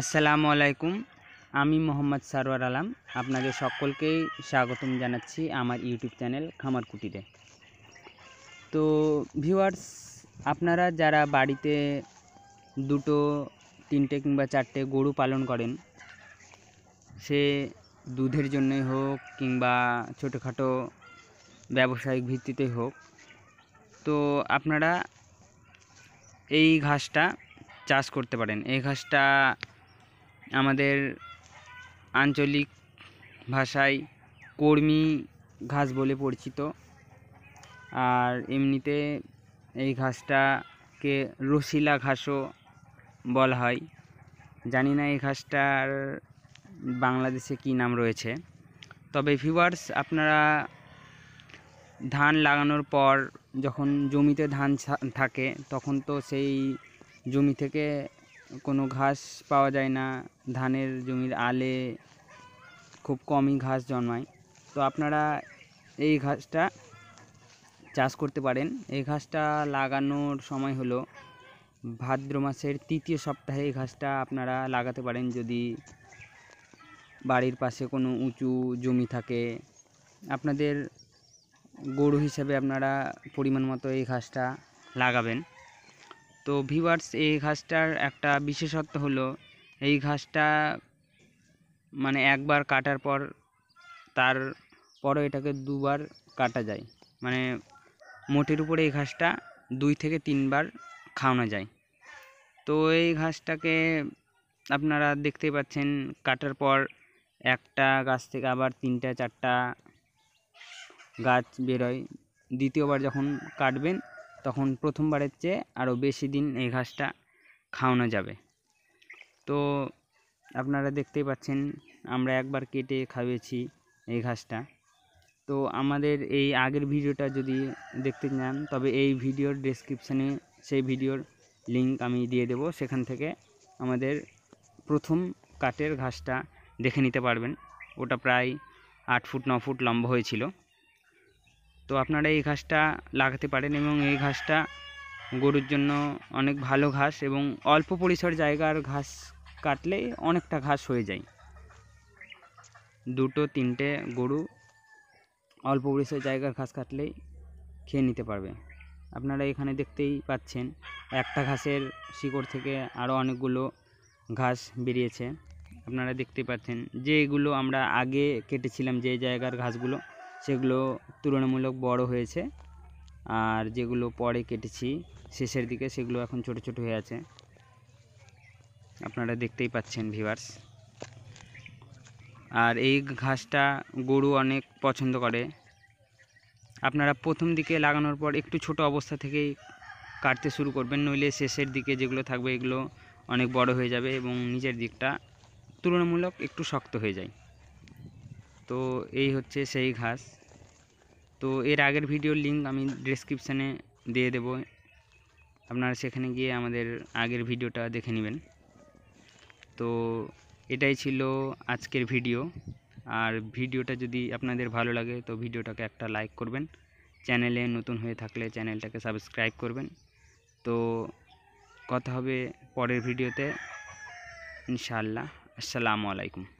আসসালামু আলাইকুম আমি মোহাম্মদ সারোয়ার আলম আপনাদের সকলকেই স্বাগতম জানাচ্ছি আমার ইউটিউব চ্যানেল খামার কুটিরে তো ভিউয়ার্স আপনারা যারা বাড়িতে দুটো তিনটে কিংবা চারটে গরু পালন করেন সে দুধের জন্যই হোক কিংবা ছোটোখাটো ব্যবসায়িক ভিত্তিতে হোক তো আপনারা এই ঘাসটা চাষ করতে পারেন এই ঘাসটা আমাদের আঞ্চলিক ভাষায় কর্মী ঘাস বলে পরিচিত আর এমনিতে এই ঘাসটাকে রসিলা ঘাসও বলা হয় জানি না এই ঘাসটার বাংলাদেশে কি নাম রয়েছে তবে ভিউয়ার্স আপনারা ধান লাগানোর পর যখন জমিতে ধান থাকে তখন তো সেই জমি থেকে কোনো ঘাস পাওয়া যায় না ধানের জমির আলে খুব কমই ঘাস জন্মায় তো আপনারা এই ঘাসটা চাষ করতে পারেন এই ঘাসটা লাগানোর সময় হলো ভাদ্র মাসের তৃতীয় সপ্তাহে এই ঘাসটা আপনারা লাগাতে পারেন যদি বাড়ির পাশে কোনো উঁচু জমি থাকে আপনাদের গরু হিসাবে আপনারা পরিমাণ মতো এই ঘাসটা লাগাবেন তো ভিউয়ার্স এই ঘাসটার একটা বিশেষত্ব হলো এই ঘাসটা মানে একবার কাটার পর তার পরে এটাকে দুবার কাটা যায় মানে মোটের উপরে এই ঘাসটা দুই থেকে তিনবার খাওয়ানো যায় তো এই ঘাসটাকে আপনারা দেখতে পাচ্ছেন কাটার পর একটা গাছ থেকে আবার তিনটা চারটা গাছ বেরোয় দ্বিতীয়বার যখন কাটবেন তখন প্রথমবারের চেয়ে আরও বেশি দিন এই ঘাসটা খাওয়ানো যাবে তো আপনারা দেখতেই পাচ্ছেন আমরা একবার কেটে খাওয়িয়েছি এই ঘাসটা তো আমাদের এই আগের ভিডিওটা যদি দেখতে চান তবে এই ভিডিওর ডেসক্রিপশানে সেই ভিডিওর লিংক আমি দিয়ে দেব সেখান থেকে আমাদের প্রথম কাটের ঘাসটা দেখে নিতে পারবেন ওটা প্রায় আট ফুট ন ফুট লম্বা হয়েছিল তো আপনারা এই ঘাসটা লাগাতে পারেন এবং এই ঘাসটা গরুর জন্য অনেক ভালো ঘাস এবং অল্প পরিসর জায়গার ঘাস কাটলে অনেকটা ঘাস হয়ে যায় দুটো তিনটে গরু অল্প পরিসর জায়গার ঘাস কাটলেই খেয়ে নিতে পারবে আপনারা এখানে দেখতেই পাচ্ছেন একটা ঘাসের শিকড় থেকে আরও অনেকগুলো ঘাস বেরিয়েছে আপনারা দেখতে পাচ্ছেন যেগুলো আমরা আগে কেটেছিলাম যে জায়গার ঘাসগুলো সেগুলো তুলনামূলক বড় হয়েছে আর যেগুলো পরে কেটেছি শেষের দিকে সেগুলো এখন ছোট ছোট হয়ে আছে আপনারা দেখতেই পাচ্ছেন ভিভার্স আর এই ঘাসটা গরু অনেক পছন্দ করে আপনারা প্রথম দিকে লাগানোর পর একটু ছোট অবস্থা থেকেই কাটতে শুরু করবেন নইলে শেষের দিকে যেগুলো থাকবে এগুলো অনেক বড় হয়ে যাবে এবং নিচের দিকটা তুলনামূলক একটু শক্ত হয়ে যায় তো এই হচ্ছে সেই ঘাস তো এর আগের ভিডিওর লিঙ্ক আমি ডিসক্রিপশানে দিয়ে দেব আপনারা সেখানে গিয়ে আমাদের আগের ভিডিওটা দেখে নেবেন তো এটাই ছিল আজকের ভিডিও আর ভিডিওটা যদি আপনাদের ভালো লাগে তো ভিডিওটাকে একটা লাইক করবেন চ্যানেলে নতুন হয়ে থাকলে চ্যানেলটাকে সাবস্ক্রাইব করবেন তো কথা হবে পরের ভিডিওতে ইনশাল্লাহ আসসালামু আলাইকুম